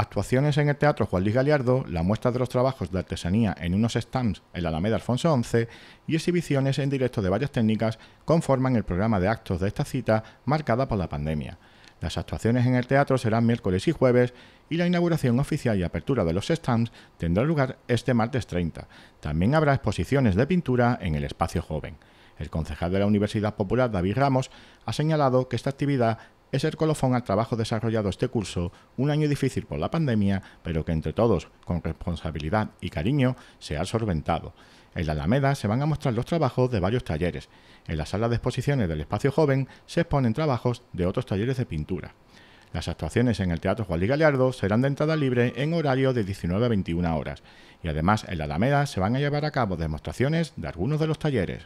Actuaciones en el Teatro Juan Luis Galiardo, la muestra de los trabajos de artesanía en unos stands en la Alameda Alfonso XI y exhibiciones en directo de varias técnicas conforman el programa de actos de esta cita marcada por la pandemia. Las actuaciones en el teatro serán miércoles y jueves y la inauguración oficial y apertura de los stands tendrá lugar este martes 30. También habrá exposiciones de pintura en el espacio joven. El concejal de la Universidad Popular, David Ramos, ha señalado que esta actividad es el colofón al trabajo desarrollado este curso, un año difícil por la pandemia, pero que entre todos, con responsabilidad y cariño, se ha solventado. En la Alameda se van a mostrar los trabajos de varios talleres. En la sala de exposiciones del Espacio Joven se exponen trabajos de otros talleres de pintura. Las actuaciones en el Teatro Juan y Galeardo serán de entrada libre en horario de 19 a 21 horas y además en la Alameda se van a llevar a cabo demostraciones de algunos de los talleres.